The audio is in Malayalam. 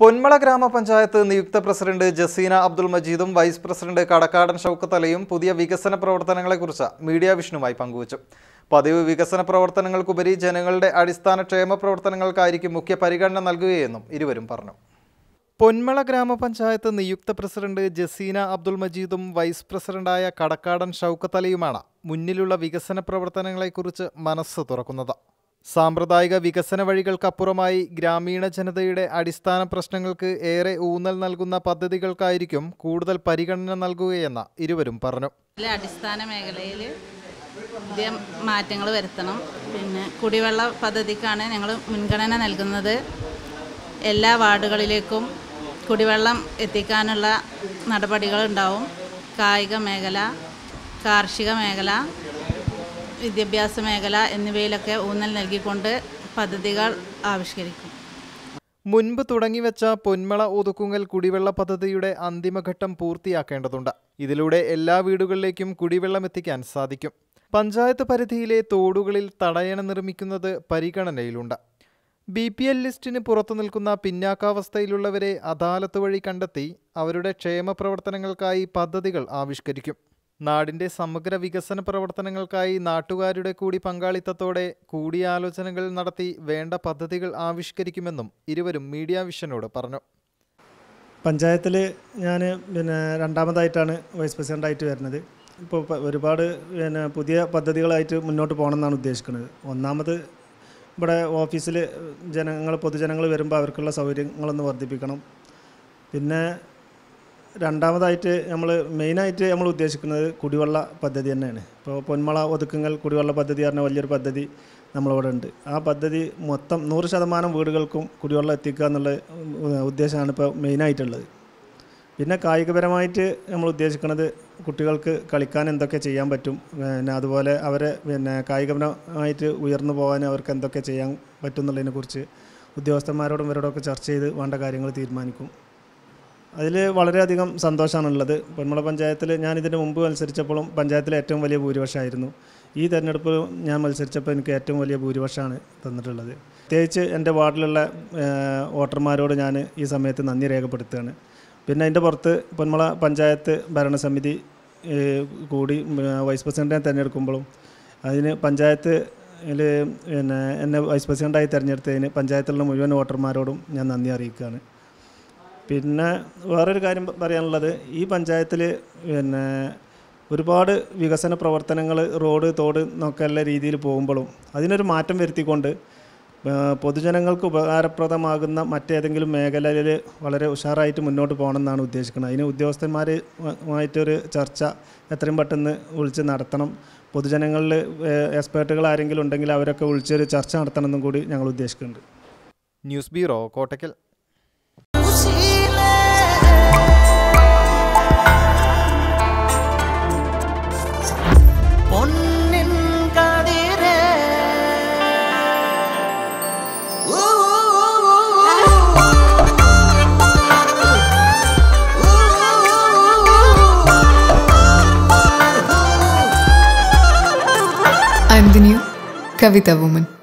പൊന്മള ഗ്രാമപഞ്ചായത്ത് നിയുക്ത പ്രസിഡന്റ് ജസീന അബ്ദുൾ മജീദും വൈസ് പ്രസിഡന്റ് കടക്കാടൻ ഷൗക്കത്ത് പുതിയ വികസന പ്രവർത്തനങ്ങളെക്കുറിച്ച് മീഡിയ വിഷ്ണുവായി പങ്കുവച്ചു പതിവ് വികസന പ്രവർത്തനങ്ങൾക്കുപരി ജനങ്ങളുടെ അടിസ്ഥാന ക്ഷേമ പ്രവർത്തനങ്ങൾക്കായിരിക്കും മുഖ്യ പരിഗണന നൽകുകയെന്നും ഇരുവരും പറഞ്ഞു പൊന്മള ഗ്രാമപഞ്ചായത്ത് നിയുക്ത പ്രസിഡന്റ് ജസീന അബ്ദുൾ മജീദും വൈസ് പ്രസിഡന്റായ കടക്കാടൻ ഷൗക്കത്തലയുമാണ് മുന്നിലുള്ള വികസന പ്രവർത്തനങ്ങളെക്കുറിച്ച് മനസ്സ് തുറക്കുന്നത് സാമ്പ്രദായിക വികസന വഴികൾക്കപ്പുറമായി ഗ്രാമീണ ജനതയുടെ അടിസ്ഥാന പ്രശ്നങ്ങൾക്ക് ഏറെ ഊന്നൽ നൽകുന്ന പദ്ധതികൾക്കായിരിക്കും കൂടുതൽ പരിഗണന നൽകുകയെന്ന് ഇരുവരും പറഞ്ഞു അടിസ്ഥാന മേഖലയിൽ പുതിയ മാറ്റങ്ങൾ വരുത്തണം പിന്നെ കുടിവെള്ള പദ്ധതിക്കാണ് ഞങ്ങൾ മുൻഗണന നൽകുന്നത് എല്ലാ വാർഡുകളിലേക്കും കുടിവെള്ളം എത്തിക്കാനുള്ള നടപടികൾ ഉണ്ടാവും കായിക മേഖല കാർഷിക മേഖല വിദ്യാഭ്യാസ മേഖല എന്നിവയിലൊക്കെ ഊന്നൽ നൽകിക്കൊണ്ട് പദ്ധതികൾ ആവിഷ്കരിക്കും മുൻപ് തുടങ്ങിവെച്ച പൊന്മള ഒതുക്കുങ്ങൽ കുടിവെള്ള പദ്ധതിയുടെ അന്തിമഘട്ടം പൂർത്തിയാക്കേണ്ടതുണ്ട് ഇതിലൂടെ എല്ലാ വീടുകളിലേക്കും കുടിവെള്ളം എത്തിക്കാൻ സാധിക്കും പഞ്ചായത്ത് പരിധിയിലെ തോടുകളിൽ തടയണ നിർമ്മിക്കുന്നത് പരിഗണനയിലുണ്ട് ബി പി എൽ ലിസ്റ്റിന് പുറത്തു നിൽക്കുന്ന പിന്നാക്കാവസ്ഥയിലുള്ളവരെ അദാലത്ത് വഴി കണ്ടെത്തി അവരുടെ ക്ഷേമപ്രവർത്തനങ്ങൾക്കായി പദ്ധതികൾ ആവിഷ്കരിക്കും നാടിന്റെ സമഗ്ര വികസന പ്രവർത്തനങ്ങൾക്കായി നാട്ടുകാരുടെ കൂടി പങ്കാളിത്തത്തോടെ കൂടിയാലോചനകൾ നടത്തി വേണ്ട പദ്ധതികൾ ആവിഷ്കരിക്കുമെന്നും ഇരുവരും മീഡിയ വിഷനോട് പറഞ്ഞു പഞ്ചായത്തിൽ ഞാൻ പിന്നെ രണ്ടാമതായിട്ടാണ് വൈസ് പ്രസിഡൻ്റായിട്ട് വരുന്നത് ഇപ്പോൾ ഒരുപാട് പിന്നെ പുതിയ പദ്ധതികളായിട്ട് മുന്നോട്ട് പോകണമെന്നാണ് ഉദ്ദേശിക്കുന്നത് ഒന്നാമത് ഇവിടെ ഓഫീസിൽ ജനങ്ങൾ പൊതുജനങ്ങൾ വരുമ്പോൾ അവർക്കുള്ള സൗകര്യങ്ങളൊന്ന് വർദ്ധിപ്പിക്കണം പിന്നെ രണ്ടാമതായിട്ട് നമ്മൾ മെയിനായിട്ട് നമ്മൾ ഉദ്ദേശിക്കുന്നത് കുടിവെള്ള പദ്ധതി തന്നെയാണ് ഇപ്പോൾ പൊന്മള ഒതുക്കുങ്ങൾ കുടിവെള്ള പദ്ധതി പറഞ്ഞ വലിയൊരു പദ്ധതി നമ്മളിവിടെ ഉണ്ട് ആ പദ്ധതി മൊത്തം നൂറ് ശതമാനം വീടുകൾക്കും കുടിവെള്ളം എത്തിക്കുക എന്നുള്ള ഉദ്ദേശമാണ് ഇപ്പോൾ മെയിനായിട്ടുള്ളത് പിന്നെ കായികപരമായിട്ട് നമ്മൾ ഉദ്ദേശിക്കുന്നത് കുട്ടികൾക്ക് കളിക്കാൻ എന്തൊക്കെ ചെയ്യാൻ പറ്റും പിന്നെ അതുപോലെ അവരെ പിന്നെ കായികപരമായിട്ട് ഉയർന്നു പോകാൻ അവർക്ക് എന്തൊക്കെ ചെയ്യാൻ പറ്റും എന്നുള്ളതിനെക്കുറിച്ച് ഉദ്യോഗസ്ഥന്മാരോടും ഇവരോടൊക്കെ ചർച്ച ചെയ്ത് വേണ്ട കാര്യങ്ങൾ തീരുമാനിക്കും അതിൽ വളരെയധികം സന്തോഷമാണുള്ളത് പൊന്മുള പഞ്ചായത്തിൽ ഞാൻ ഇതിന് മുമ്പ് മത്സരിച്ചപ്പോഴും പഞ്ചായത്തിലെ ഏറ്റവും വലിയ ഭൂരിപക്ഷമായിരുന്നു ഈ തെരഞ്ഞെടുപ്പ് ഞാൻ മത്സരിച്ചപ്പോൾ എനിക്ക് ഏറ്റവും വലിയ ഭൂരിപക്ഷമാണ് തന്നിട്ടുള്ളത് പ്രത്യേകിച്ച് എൻ്റെ വാർഡിലുള്ള വോട്ടർമാരോട് ഞാൻ ഈ സമയത്ത് നന്ദി രേഖപ്പെടുത്തുകയാണ് പിന്നെ അതിൻ്റെ പുറത്ത് പൊന്മുള പഞ്ചായത്ത് ഭരണസമിതി കൂടി വൈസ് പ്രസിഡൻറ്റിനെ തിരഞ്ഞെടുക്കുമ്പോഴും അതിന് പഞ്ചായത്ത് പിന്നെ എന്നെ വൈസ് പ്രസിഡൻ്റായി തിരഞ്ഞെടുത്തതിന് പഞ്ചായത്തിലുള്ള മുഴുവൻ വോട്ടർമാരോടും ഞാൻ നന്ദി അറിയിക്കുകയാണ് പിന്നെ വേറൊരു കാര്യം പറയാനുള്ളത് ഈ പഞ്ചായത്തിൽ പിന്നെ ഒരുപാട് വികസന പ്രവർത്തനങ്ങൾ റോഡ് തോട് എന്നൊക്കെ എല്ലാ രീതിയിൽ പോകുമ്പോഴും അതിനൊരു മാറ്റം വരുത്തിക്കൊണ്ട് പൊതുജനങ്ങൾക്ക് ഉപകാരപ്രദമാകുന്ന മറ്റേതെങ്കിലും മേഖലയിൽ വളരെ ഉഷാറായിട്ട് മുന്നോട്ട് പോകണമെന്നാണ് ഉദ്ദേശിക്കുന്നത് അതിന് ഉദ്യോഗസ്ഥന്മാരുമായിട്ടൊരു ചർച്ച എത്രയും പെട്ടെന്ന് വിളിച്ച് നടത്തണം പൊതുജനങ്ങളിൽ എക്സ്പേർട്ടുകൾ ആരെങ്കിലും ഉണ്ടെങ്കിൽ അവരൊക്കെ വിളിച്ചൊരു ചർച്ച നടത്തണമെന്നും കൂടി ഞങ്ങൾ ഉദ്ദേശിക്കുന്നുണ്ട് news bureau Kottakkal Kavita Woman.